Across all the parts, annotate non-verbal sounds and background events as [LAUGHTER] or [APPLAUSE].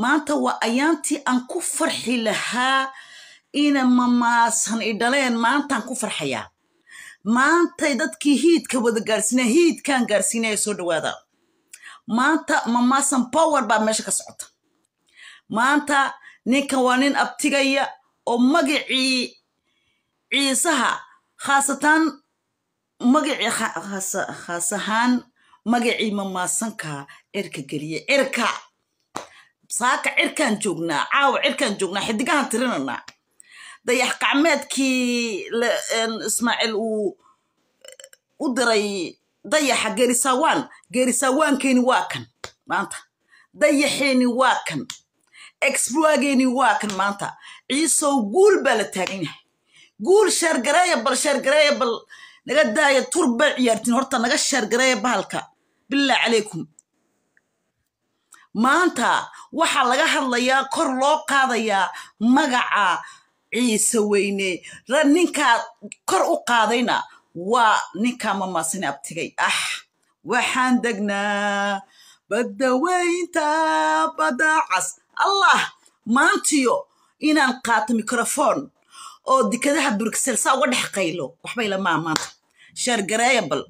maanta waa ayaantii aan ku farxi lahaa ina mamaasan i dhaleen maantaan ku farxayaa maantay dadkii hiidka wada gaarsiinaya hiidkaan gaarsiinaya soo dhawaada maanta mamaasan power baa meesha ka socota maanta ninkan waa nin abtigaya oo magacii ciisaha khaasatan magacii khaas ahaan magacii mamaasanka cirka geliya cirka saaka cirkaan joognaa caawa cirkaan joognaa xidigahan tirinanaa dayax gacmeedkii ismaaciil uu u diray dayaxa gerisawaan gerisawaankeeni waa kan maanta dayaxeeni waa kan exbuageeni waa kan maanta ciisow guul baa la taagan yahay guul sheergareeya bal sheergareeya bal naga daaya turba ciyaartiin horta naga sheergareeya bahalka bilaa calaykum maanta waxaa laga hadlayaa kor loo qaadayaa magaca ciise weyne ninkaa kor u qaadayna waa ninkaa mamaasina abtigay ah waxaan degnaa baddaweynta badacas allah maantiyo inaan qaato microfoon oo dekadaha bruxelles saa uga dhex qaylo waxbay lamaa maanta sheer bal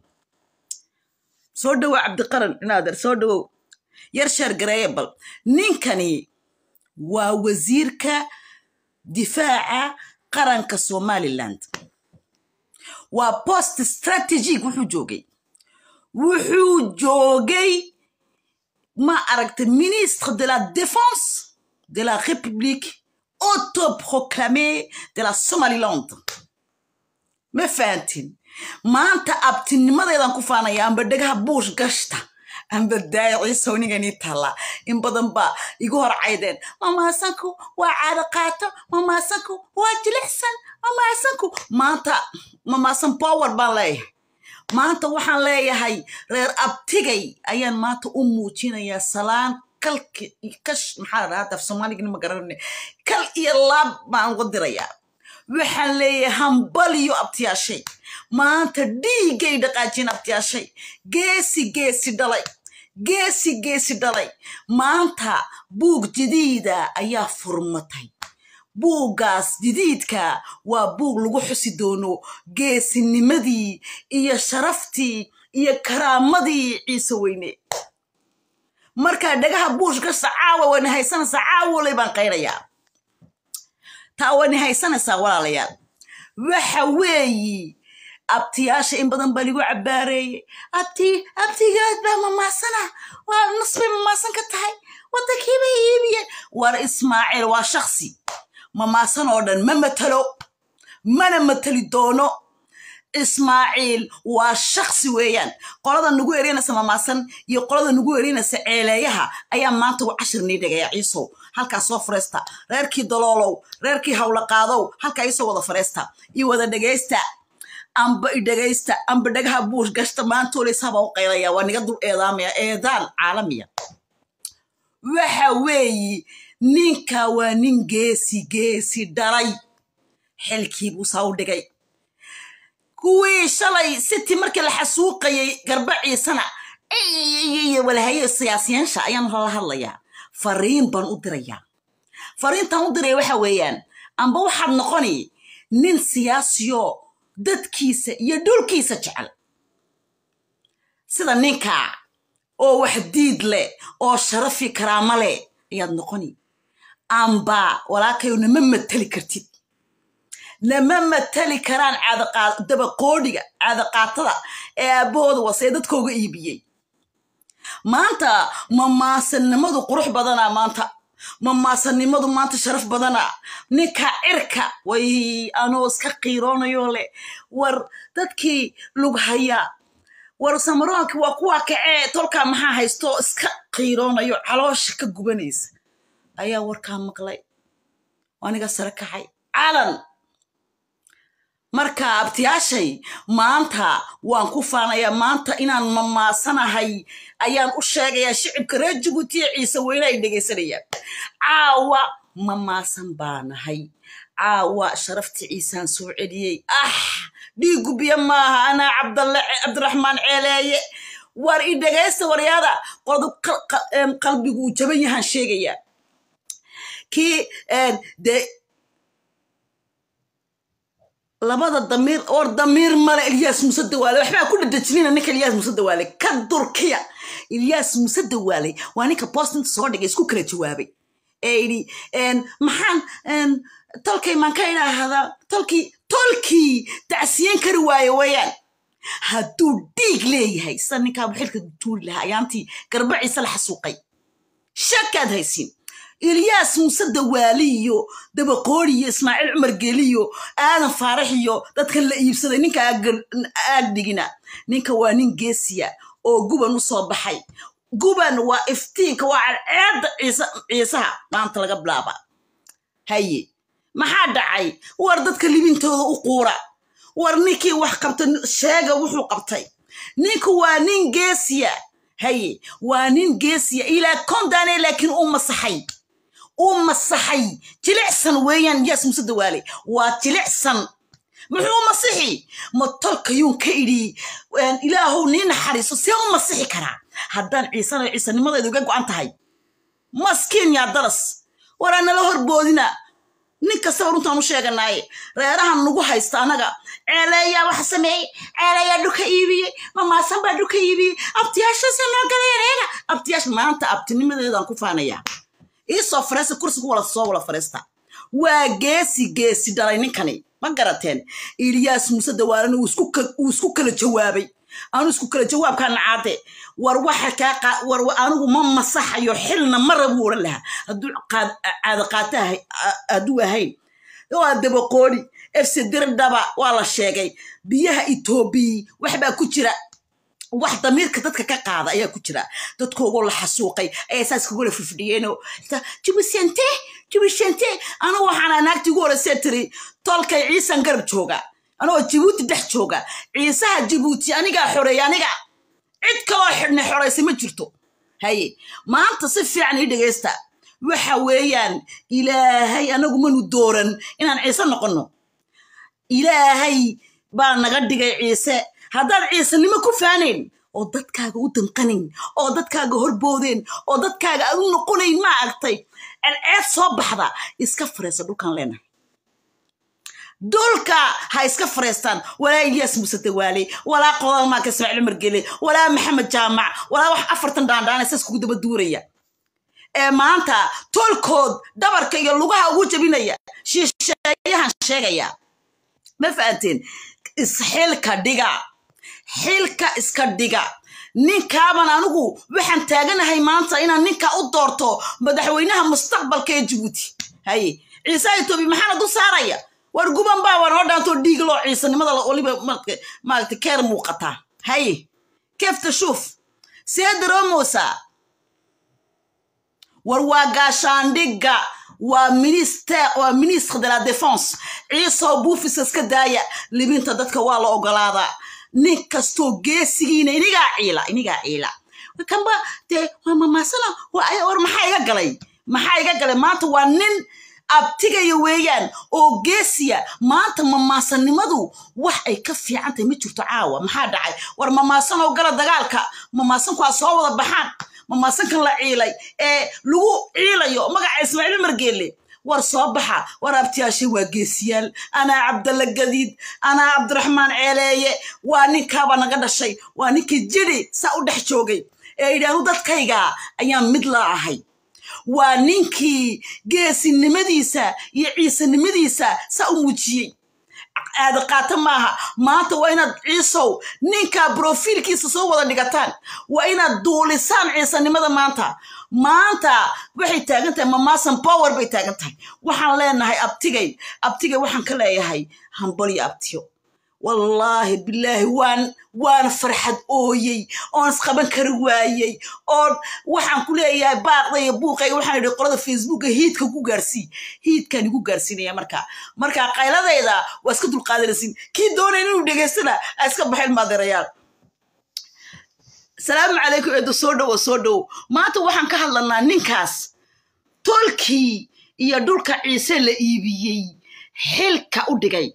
soo dhowow cabdiqaran inaader soo dhowow yar sheer ninkani waa wasiirka difaaca qaranka somaliland waa post strategic wuxuu joogay wuxuu joogay ma aragta ministre de la défense de la république autoproclamé de la somaliland ma fahantin maanta abtinimadeedan ku faanaya amba dhegaha buush gashta amba daaci sawnigan ii in badan baa igu hor caydeen mamaasanku waa caado mamaasanku waa jilixsan mamaasanku maanta mamaasan bowar baan leeyahay maanta waxaan leeyahay reer abtigay ayaan maanta u muujinayaa salaan kalki kash maxaa dhahaa daf soomaaliga garanane kal iyo laab baan uga dirayaa waxaan leeyahay hambaliyo abtiyaashay maanta dhiiggay dhaqaajin abtiyaashay geesi geesi dhalay geesi geesi dhalay maanta buug jadiida ayaa furmatay buuggaas jadiidka waa buug lagu xusi doono geesinimadii iyo sharaftii iyo karaamadii ciise weyne markaa dhagaha buushkasa caawa wayna haysanaysaa caawolay baan qaynayaa taa waani haysanaysaa walaalayaal waxa weeyi abtiyaasha in badan baa lagu cabaareeyey abti abtigaad baa mamaasana waa nasbay mamaasan ka tahay wadankiibay iibiyeen war ismaaciil waa shaksi mamaasan oo dhan ma matalo mana matali doono ismaaciil waa shaksi weeyaan qolada nagu ereynaysa mamaasan iyo qolada nagu ereynaysa ceeleeyaha ayaa maanta u cashir nii dhigaya ciisow halkaa soo fariista reerkii daloolow reerkii hawlaqaadow halkaa iisoo wada fariista iyo wada dhegaysta amba idhegaysta amba dhagaha buush gashta maantooleysabaa u qaylaya waa niga dul eedaamaya eedaan caalamiya waxa weeyi ninkaa waa nin geesi geesi dhalay xilkiibuu saa u dhigay kuwii shalay city markii la xasuuqayay garbaciisana walahaye siyaasiyaensha ayaan la hadlayaa fariin baan u dirayaa fariintaan u diraya waxa weeyaan amba waxaad noqoni nin siyaasiyo dadkiisa iyo dhulkiisa jecel sida ninkaa oo wax diid leh oo sharafi karaama leh ayaad noqoni amba walaakayoo nama mateli kartid nama matali karaan dabaqoodhiga cadaqaatada ee aabbahooda wasee dadkooga iibiyey maanta ma maasanimadu qurux badanaa maanta ma maasanimadu maanta sharaf badanaa ninka cirka way anoo iska qiiroonayo leh war dadkii lug hayaa war samaroonki waa kuwaa kacee tolka maxaa haysto iska qiiroonayo caloosha ka gubanaysa ayaa warkaa maqlay aniga sare kacay calan marka abtiyaashay maanta waan ku faanayaa maanta inaan mamaasanahay ayaan u sheegayaa shicibka reer jabuutiya ciise weyne ay dhegaysanayaan caawa mamaasan baanahay caawa sharafti ciisaan soo celiyey ah dhiigu biyo maaha anaa cabdiraxmaan ceeleeye war i dhegaysta waryaada qalbiguu jaban yahaan sheegayaa kii labada damiir or damiir male ilyaas musedawaale waxbaa ku dhadajinina ninka ilyaas musedawaale ka durkiya ilyaas musedawaale waa ninka boostinta soo dhigay isku kala jawaabay ee idhi maxaan tolkay maan ka idhaahdaa tolkii tolkii tacsiyan kari waayo wayaan hadduu dhiig leeyahay sida ninkaa xilka tuuri lahaa ayaantii garbaciisa la xasuuqay shakaad haysiin ilyaas muuse dawaali iyo dabaqoori iyo ismaaciil cumar geli iyo aadan faarax iyo dadkan la iibsaday ninka aag dhigina ninka waa nin geesiya oo guban u soo baxay guban waa iftiinka waa cadceedda ciisaha maanta laga bilaaba haye maxaa dhacay war dadka libintooda u quura war ninkii wax qabta sheega wuxuu qabtay ninku waa nin geesiya haye waa nin geesiya ilaa kondaane laakiin u masaxay uu masaxay jilicsan weeyaan yaas muuse dawaale waa jilicsan muxuu masixi ma tolkayuun ka idhi ilaahow nii naxariiso see u masixi karaa haddaan ciisana ciisanimadeedu uga go'an tahay maskiin yaa daras waraa nala horboodina nin kastaba runtaan u sheeganaaye reerahan nagu haysta anaga ceeleeyaa wax sameeyey ceeleeyaa dhuka iibiyey mamaasan baa dhuka iibiyey abtiyaashaasa noo galayeen eega abtiyaash maanta abtinimadeedaan ku faanayaa iisoo fariista kursigu wala soo wala fariista waa geesi geesi dhalay ninkani ma garateen iliyas muuse dawaalana uu isku kala jawaabay aanu isku kala jawaabkaa nacaade war waxa kaa war anigu ma masaxayo xilna mara buu odhan lahaa hadduu caada qaata ahayn waa dabaqooni efse dirdhaba waa la sheegay biyaha etoobiyi waxbaa ku jira wax damiirka dadka ka qaada ayaa ku jira dadkoogoo la xasuuqay ayaa saas kugala fufdhiyeenoo jubishante jubishante anu waxaana naagti ugu horeysee tiri tolkay ciisan garab jooga anoo jibuuti dhex jooga ciisaha jibuuti anigaa xoreeya aniga cid kaloo xidhna xoreysa ma jirto haye maanta si fiican ii dhegaysta waxa weeyaan ilaahay anagu manu dooran inaan ciise noqonno ilaahay baa naga dhigay ciise haddaad ciisanimo ku faanayn oo dadkaaga u danqanayn oo dadkaaga horboodeen oo dadkaaga aad noqonayn ma aragtay celceed soo baxda iska fariista dhulkan leena dulka ha iska fariistaan walaa ilyaas muuse dawaale walaa qodaamaanka ismaaciil cumar gele walaa maxamed jaamac walaa wax afartan dhaandhaanaysa iskugu daba duuraya ee maanta tolkood dhabarka iyo lugaha ugu jabinaya shiisheeyahan sheegaya ma fahanteen isxilka dhiga xilka iska dhiga ninkaaban anigu waxaan taaganahay maanta inaan ninkaa u doorto madaxweynaha mustaqbalka ee jabuuti haye ciisaa itoobiya maxaana dul saaraya war guban baaban oo dhaantoo dhiigloo ciisanimada waliba maarata keer muuqataa haye keefta shuuf see war waa gaashaandhigga waa minister waa ministre de la défense ciisow buufisa iska daaya libinta dadka waa la ogolaadaa nin kastoo geesigiina inigaa ciila inigaa ciila kanba dee waa war maxaa iga galay maxaa iga galay maanta waa nin abtigaya weeyaan oo geesiya maanta mamaasanimadu wax ay ka fiicantahay ma jirto caawa maxaa dhacay war mamaasan oo gala dagaalka mamaasankuaa soo wada baxaan mamaasankan la ciilay ee lagu ciilayo magaca ismaaciil margeele war soo baxa war abtiyaashay waa geesiyaal anaa cabdalla gadiid anaa cabdiraxmaan ceeleeye waa ninkaaba naga dhashay waa ninkii jidhi saa u dhex joogay ee idhaanu dadkayga ayaan mid la ahay waa ninkii geesinimadiisa iyo ciisanimadiisa saa u muujiyey aada qaata maaha maanta waa inaad ciisow ninkaa brofiilkiisa soo wada dhigataan waa inaad duulisaan ciisanimada maanta maanta waxay taagan tahay mamasan power bay taagan tahay waxaan leenahay abtigay abtigay waxaan ka leeyahay hambaliyo abtiyo wallaahi bilaahi waan waan farxad ooyey oon isqaban kari waayey oon waxaan ku leeyahay baaqda buuqayga waxaan idhi qolada facebooka hiidka ku gaarsii hiidkaan igu gaarsiinaya markaa markaa qayladayda waa iska dulqaadanaysin kii doonayn inuu dhegaystana a iska baxin maaderayaal salaamu calaykum eedo soo dhow oo soo dhow maanta waxaan ka hadlanaa ninkaas tolkii iyo dhulka ciise la iibiyey xilka u dhigay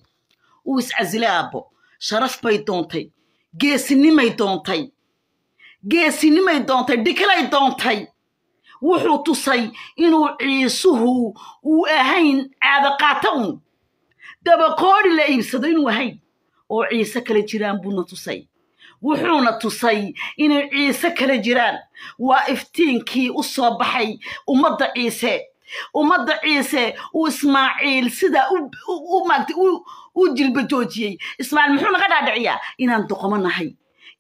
uu iscasilay aabo sharaf bay doontay geesinimay doontay geesinimay doontay dhikilay doontay wuxuu tusay inuu ciisuhu uu ahayn caadaqaata un dabaqoodhi la iibsado inuu ahayn oo ciise kale jiraan buuna tusay wuxuuna tusay inay ciise kala jiraan waa iftiinkii u soo baxay ummadda ciise ummadda ciise uu ismaaciil sidaa maarata u joojiyey ismaaciil muxuu naga dhaadhiciyaa inaan doqomo nahay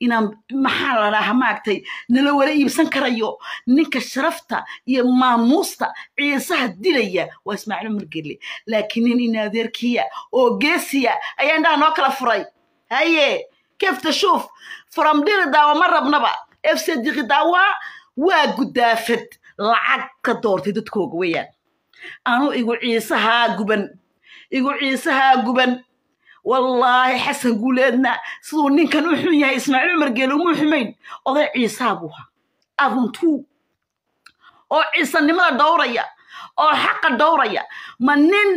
inaan maxaa la dhaha maaragtay nala wala iibsan karayo ninka sharafta iyo maamuusta ciisaha dilaya waa ismaaciil umar gelle laakiin nin inaadeerkiya oo geesiya ayaa indhaha noo kala furay haye kefta تشوف فرمدير داوا ma rabnaba اف سي دي غداوا lacag ka doortay dadkooga weeyaan anuu igu ciisahaa guban igu ciisahaa guban wallaahi xasan guuleedna siduu ninkan u xun yahay ismaaciil cumar geele umuu xumayn oday ciisaa buu ha aruntuu oo ciisanimada dhowraya oo xaqa dhowraya ma nin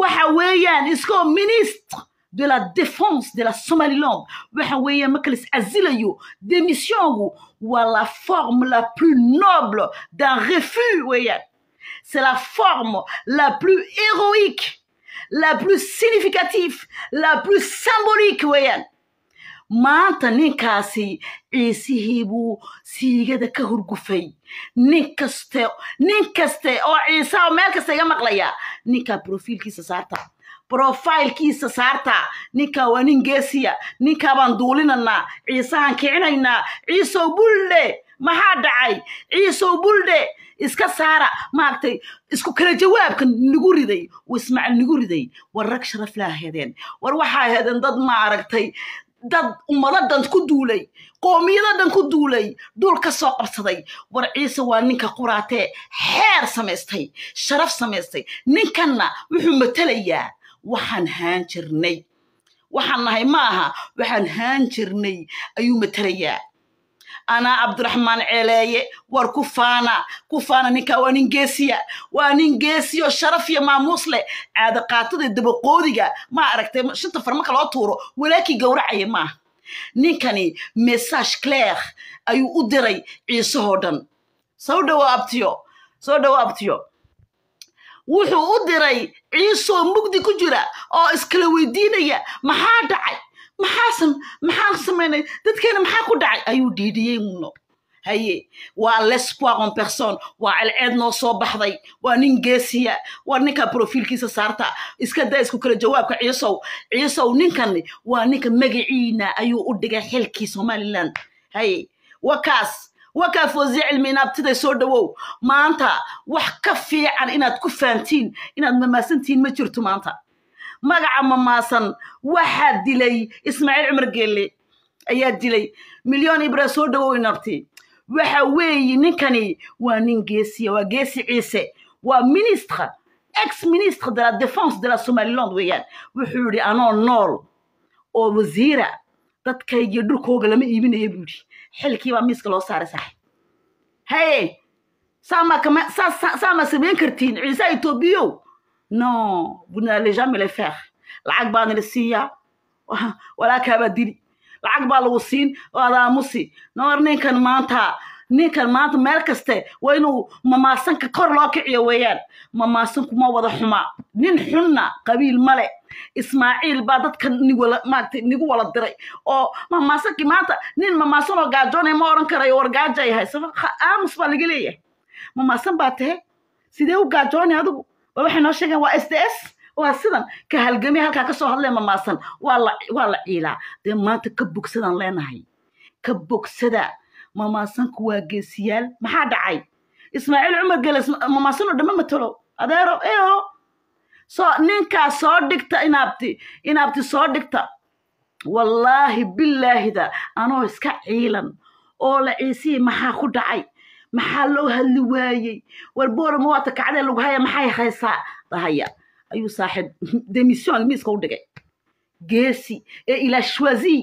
waxa weeyaan iskoo ministr de la défense de la Somaliland waxa weeye marka la is waa la forme la plus noble d'un refus weeyaan c'est la forme la plus héroïque la plus significative la plus symbolique weeyaan maanta ninkaasi ciisihii buu siigada ka hurgufay nin kaste nin kaste oo ciisa oo meel kasta iga maqlaya ninkaa profiilkiisa saarta brofailkiisa saarta ninkaa waa nin geesiya ninkaabaan duulinanaa ciisehaan kicinaynaa ciisow buldhe maxaa dhacay ciisow buldhe iska saara maaragtay isku kala jawaabka nagu riday ismaaciil nagu riday war rag sharaflaa hedeen war waxaa hedeen dad maaragtay dad ummadadan ku duulay qoomiyadadan ku duulay dhul ka soo qabsaday war ciise waa ninka quraatee xeer samaystay sharaf samaystay ninkanna wuxuu matelayaa waxaan haan jirnay waxaan nahay ma aha waxaan haan jirnay ayuu materayaa anaa cabdiraxmaan ceeleeye war ku faana ku faana ninkaa waa nin geesiya waa nin geesiyo sharaf iyo maamuus leh caadaqaatada dabaqoodiga maa aragtay shanta farmaka loo tuuro walaakii gowracaya maaha ninkani message clair ayuu u diray ciisehoo dhan soo dhawo abtiyo soo dhawo abtiyo wuxuu u diray ciisoo mugdi ku jira oo iskala weydiinaya maxaa dhacay maxaasam maxaan samaynay dadkeena maxaa ku dhacay ayuu dhiidhiyey uno haye waa les en person waa celceed noo soo baxday waa nin geesiya waa ninka profiilkiisa saarta iska daa isku kale jawaabka ciisow ciisow ninkan waa ninka magaciina ayuu u dhigay xilkii somalilan haye wakaas wakaa foosiya cilmi inaabtiday soo dhawow maanta wax ka fiican inaad ku faantiin inaad mamaasantihiin ma jirto maanta magaca mamaasan waxaa dilay ismaaciil cumar geelle ayaa dilay milyoon ibra soo dhawow inabti waxa weeye ninkani waa nin geesiya waa geesi ciise waa ministre ex ministre de la défense de la somaliland weeyaan wuxuu yidhi anoo nool oo wasiira dadkaygiyo dhulkooga lama iibinaya buu yidhi xilkiibaa miiska loo saara saaxib haye saamaa samayn kartiin ciisaa etoobiyo non vous n'allez jamais le faire lacag baana la siiyaa walaa kaabaa dili lacag baa lagu siin oo adaamusi noor ninkan maanta ninkan maanta meel kaste waa inuu mamaasanka kor loo kiciyo weeyaan mamaasanku ma wada xuma nin xunna qabiil male ismaaciil baa dadkan niwalamaarata nigu wala diray oo mamaasankii maanta nin mamaasan oo gaajoonaya ma oran karayo wargaaja ay haysa aamus baa laga leeyahay mamaasan baa tahe sidee u gaajoonay adigu ba waxay noo sheegeen waa s d s waa sidan ka halgamiya halkaa ka soo hadlee mamaasan waa la waa la ciilaa dee maanta ka bogsadaan leenahay ka bogsada mamaasanku waa geesiyaal maxaa dhacay ismaaciil cumar geles mamaasanoo dhamma matalo adeero eo soo ninkaa soo dhigta inaabti inaabti soo dhigta wallaahi bilaahida anoo iska ciilan oo la ciisihii maxaa ku dhacay maxaa loo hadli waayey war ma waata kacdee lagu haya maxay haysaa dahaya ayuu saaxib [LAUGHS] demission miiska u dhigay geesi ee ilaa shwazi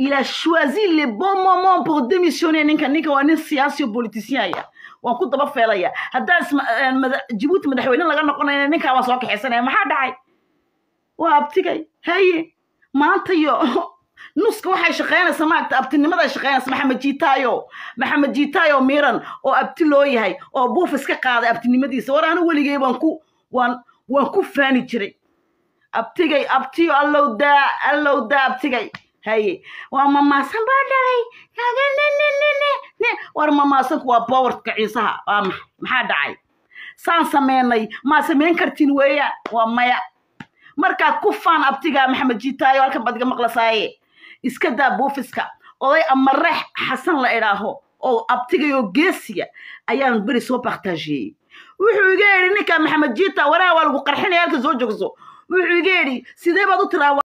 il a choisi les bons moments pour démissionner ninka ninka waa nin siyaasi politician ya waan ku daba feelaya haddaa eh, jibuuti madaxweyne laga noqonayna ninkaa waa soo kaxaysanaya maxaa dhacay waa abtigay haye maanta iyo [LAUGHS] nuska waxay shaqaynaysa maaragta abtinimada shaqaynaysa maxamed jiitaayo maxamed jiitaayo miran oo abti loo yahay oo buuf iska qaaday abtinimadiisa war anu weligay waan ku waan waan ku faani jiray abtigay abtiyo allow daa allow daa abtigay haye waa mamaasan baa dhacay war mamaasanku waa bowartka ciisaha waa maxay maxaa dhacay saan sameynay maa samayn kartin weeyaan waa maya markaad ku faan abtigaa maxamed jiitaayo halkan baad iga maqlasaaye iska daa buufiska oday amarex xasan la idhaaho oo abtigayoo geesiya ayaan beri soo bakhtaajiyey wuxuu iga yidhi ninka maxamed jiita waraa waa lagu qarxinaya halka soo jogso wuxuu iga yidhi sidee baad u tiraa